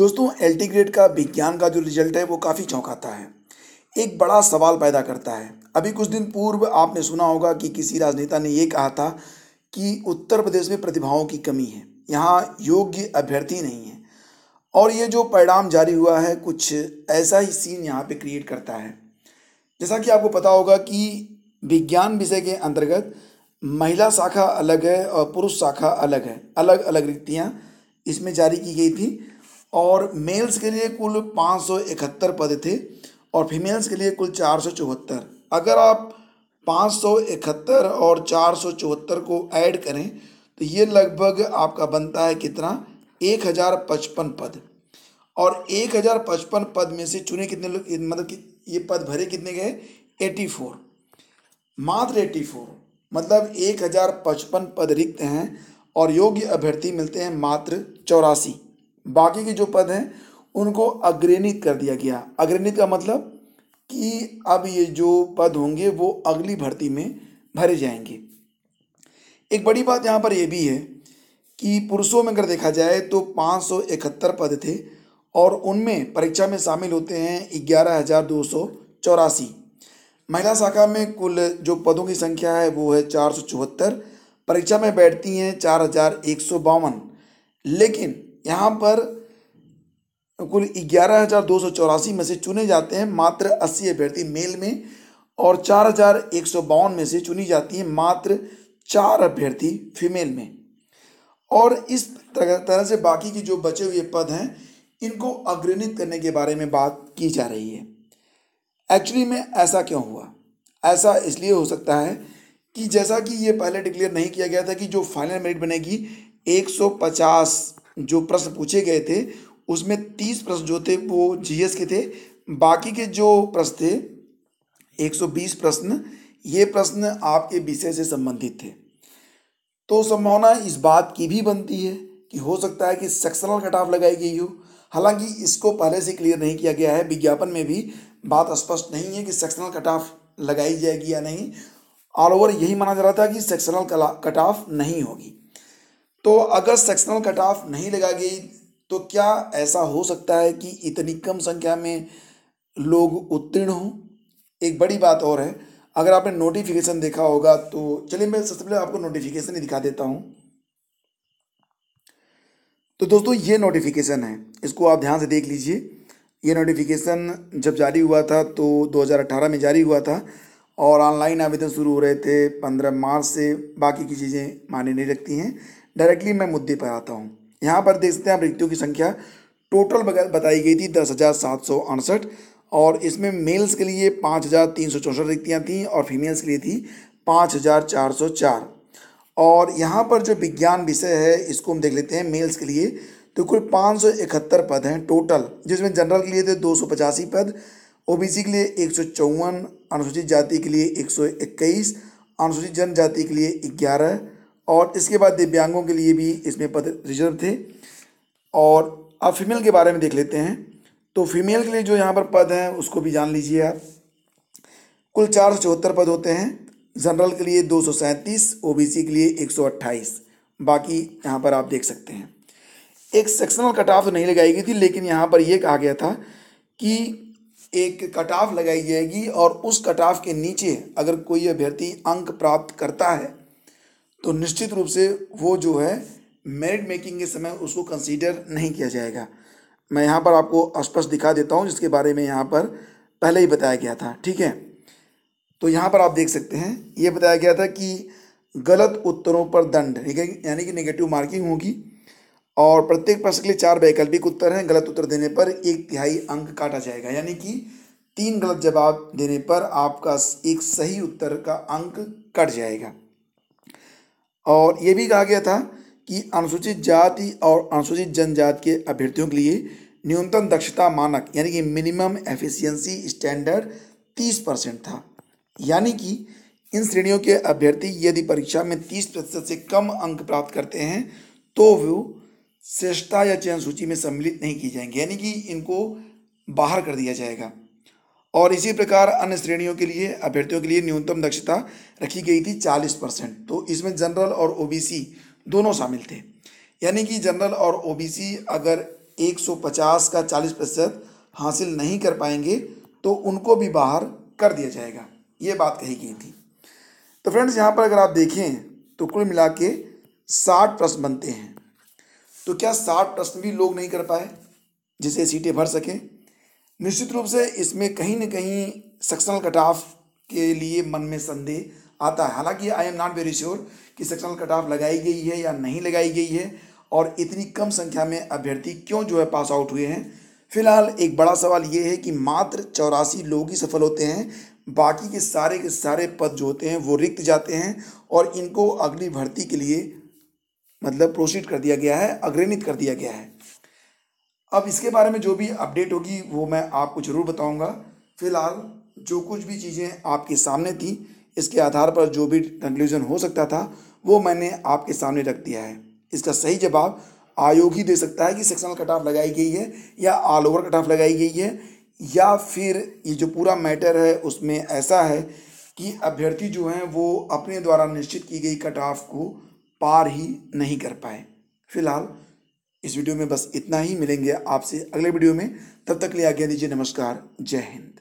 दोस्तों L T grade का विज्ञान का जो रिजल्ट है वो काफ़ी चौंकाता है एक बड़ा सवाल पैदा करता है अभी कुछ दिन पूर्व आपने सुना होगा कि किसी राजनेता ने ये कहा था कि उत्तर प्रदेश में प्रतिभाओं की कमी है यहाँ योग्य अभ्यर्थी नहीं है और ये जो परिणाम जारी हुआ है कुछ ऐसा ही सीन यहाँ पे क्रिएट करता है जैसा कि आपको पता होगा कि विज्ञान विषय के अंतर्गत महिला शाखा अलग है और पुरुष शाखा अलग है अलग अलग रिक्तियाँ इसमें जारी की गई थी और मेल्स के लिए कुल इकहत्तर पद थे और फीमेल्स के लिए कुल चार अगर आप इकहत्तर और चार को ऐड करें तो ये लगभग आपका बनता है कितना 1055 पद और 1055 पद में से चुने कितने लोग मतलब कि ये पद भरे कितने गए 84 मात्र 84 मतलब 1055 पद रिक्त हैं और योग्य अभ्यर्थी मिलते हैं मात्र चौरासी बाकी के जो पद हैं उनको अग्रणित कर दिया गया अग्रणित का मतलब कि अब ये जो पद होंगे वो अगली भर्ती में भरे जाएंगे एक बड़ी बात यहाँ पर यह भी है कि पुरुषों में अगर देखा जाए तो पाँच पद थे और उनमें परीक्षा में शामिल होते हैं ग्यारह हज़ार दो सौ चौरासी महिला शाखा में कुल जो पदों की संख्या है वो है चार सौ चौहत्तर परीक्षा में बैठती हैं चार हज़ार एक सौ बावन लेकिन यहाँ पर कुल ग्यारह हजार दो सौ चौरासी में से चुने जाते हैं मात्र अस्सी अभ्यर्थी मेल में और चार हजार एक सौ बावन में से चुनी जाती हैं मात्र चार अभ्यर्थी फीमेल में और इस तरह से बाकी के जो बचे हुए पद हैं इनको अग्रणित करने के बारे में बात की जा रही है एक्चुअली में ऐसा क्यों हुआ ऐसा इसलिए हो सकता है कि जैसा कि ये पहले डिक्लेयर नहीं किया गया था कि जो फाइनल मेरिट बनेगी 150 जो प्रश्न पूछे गए थे उसमें तीस प्रश्न जो थे वो जीएस के थे बाकी के जो प्रश्न थे एक सौ बीस प्रश्न ये प्रश्न आपके विषय से संबंधित थे तो संभावना इस बात की भी बनती है कि हो सकता है कि सेक्शनल कट ऑफ लगाई गई हो हालांकि इसको पहले से क्लियर नहीं किया गया है विज्ञापन में भी बात स्पष्ट नहीं है कि सेक्शनल कट ऑफ लगाई जाएगी या नहीं ऑल ओवर यही माना जा रहा था कि सेक्शनल कट ऑफ नहीं होगी तो अगर सेक्शनल कट ऑफ नहीं लगा गई तो क्या ऐसा हो सकता है कि इतनी कम संख्या में लोग उत्तीर्ण हों एक बड़ी बात और है अगर आपने नोटिफिकेशन देखा होगा तो चलिए मैं सबसे पहले आपको नोटिफिकेशन ही दिखा देता हूँ तो दोस्तों ये नोटिफिकेशन है इसको आप ध्यान से देख लीजिए ये नोटिफिकेशन जब जारी हुआ था तो 2018 में जारी हुआ था और ऑनलाइन आवेदन शुरू हो रहे थे 15 मार्च से बाकी की चीज़ें माने नहीं रखती हैं डायरेक्टली मैं मुद्दे पर आता हूँ यहाँ पर देखते हैं मृत्यु की संख्या टोटल बताई गई थी दस हज़ार सात सौ अड़सठ और इसमें मेल्स के लिए पाँच हज़ार तीन सौ चौंसठ रिक्तियाँ थीं और फीमेल्स के लिए थी पाँच हज़ार चार सौ चार और यहाँ पर जो विज्ञान विषय है इसको हम देख लेते हैं मेल्स के लिए तो कुल पाँच सौ इकहत्तर पद हैं टोटल जिसमें जनरल के लिए थे दो सौ पचासी पद सी के लिए एक सौ चौवन अनुसूचित जाति के लिए एक सौ इक्कीस अनुसूचित जनजाति के लिए ग्यारह और इसके बाद दिव्यांगों के लिए भी इसमें पद रिजर्व थे और अब फीमेल के बारे में देख लेते हैं तो फीमेल के लिए जो यहाँ पर पद हैं उसको भी जान लीजिए आप कुल चार सौ चौहत्तर पद होते हैं जनरल के लिए दो सौ सैंतीस ओ बी सी के लिए एक सौ अट्ठाईस बाकी यहाँ पर आप देख सकते हैं एक सेक्शनल कट ऑफ तो नहीं लगाई गई थी लेकिन यहाँ पर यह कहा गया था कि एक कट ऑफ लगाई जाएगी और उस कट ऑफ के नीचे अगर कोई अभ्यर्थी अंक प्राप्त करता है तो निश्चित रूप से वो जो है मेरिट मेकिंग के समय उसको कंसीडर नहीं किया जाएगा मैं यहाँ पर आपको स्पष्ट दिखा देता हूँ जिसके बारे में यहाँ पर पहले ही बताया गया था ठीक है तो यहाँ पर आप देख सकते हैं ये बताया गया था कि गलत उत्तरों पर दंड यानी कि नेगेटिव मार्किंग होगी और प्रत्येक प्रश्न के लिए चार वैकल्पिक उत्तर हैं गलत उत्तर देने पर एक तिहाई अंक काटा जाएगा यानी कि तीन गलत जवाब देने पर आपका एक सही उत्तर का अंक कट जाएगा और ये भी कहा गया था कि अनुसूचित जाति और अनुसूचित जनजाति के अभ्यर्थियों के लिए न्यूनतम दक्षता मानक यानी कि मिनिमम एफिशिएंसी स्टैंडर्ड तीस परसेंट था यानी कि इन श्रेणियों के अभ्यर्थी यदि परीक्षा में तीस प्रतिशत से कम अंक प्राप्त करते हैं तो वो श्रेष्ठता या चयन सूची में सम्मिलित नहीं की जाएंगे यानी कि इनको बाहर कर दिया जाएगा और इसी प्रकार अन्य श्रेणियों के लिए अभ्यर्थियों के लिए न्यूनतम दक्षता रखी गई थी चालीस परसेंट तो इसमें जनरल और ओबीसी दोनों शामिल थे यानी कि जनरल और ओबीसी अगर 150 का 40 प्रतिशत हासिल नहीं कर पाएंगे तो उनको भी बाहर कर दिया जाएगा ये बात कही गई थी तो फ्रेंड्स यहाँ पर अगर आप देखें तो कुल मिला के साठ प्रश्न बनते हैं तो क्या साठ प्रश्न भी लोग नहीं कर पाए जिसे सीटें भर सकें निश्चित रूप से इसमें कहीं ना कहीं सेक्शनल कट ऑफ के लिए मन में संदेह आता है हालांकि I am not very sure कि सेक्शनल कट ऑफ लगाई गई है या नहीं लगाई गई है और इतनी कम संख्या में अभ्यर्थी क्यों जो है पास आउट हुए हैं फिलहाल एक बड़ा सवाल ये है कि मात्र चौरासी लोग ही सफल होते हैं बाकी के सारे के सारे पद जो होते हैं वो रिक्त जाते हैं और इनको अगली भर्ती के लिए मतलब प्रोसीड कर दिया गया है अग्रणित कर दिया गया है अब इसके बारे में जो भी अपडेट होगी वो मैं आपको ज़रूर बताऊंगा फिलहाल जो कुछ भी चीज़ें आपके सामने थी इसके आधार पर जो भी कंक्लूजन हो सकता था वो मैंने आपके सामने रख दिया है इसका सही जवाब आयोग ही दे सकता है कि सेक्शनल कट ऑफ लगाई गई है या ऑल ओवर कट ऑफ लगाई गई है या फिर ये जो पूरा मैटर है उसमें ऐसा है कि अभ्यर्थी जो हैं वो अपने द्वारा निश्चित की गई कट ऑफ को पार ही नहीं कर पाए फिलहाल इस वीडियो में बस इतना ही मिलेंगे आपसे अगले वीडियो में तब तक लिए आज्ञा दीजिए नमस्कार जय हिंद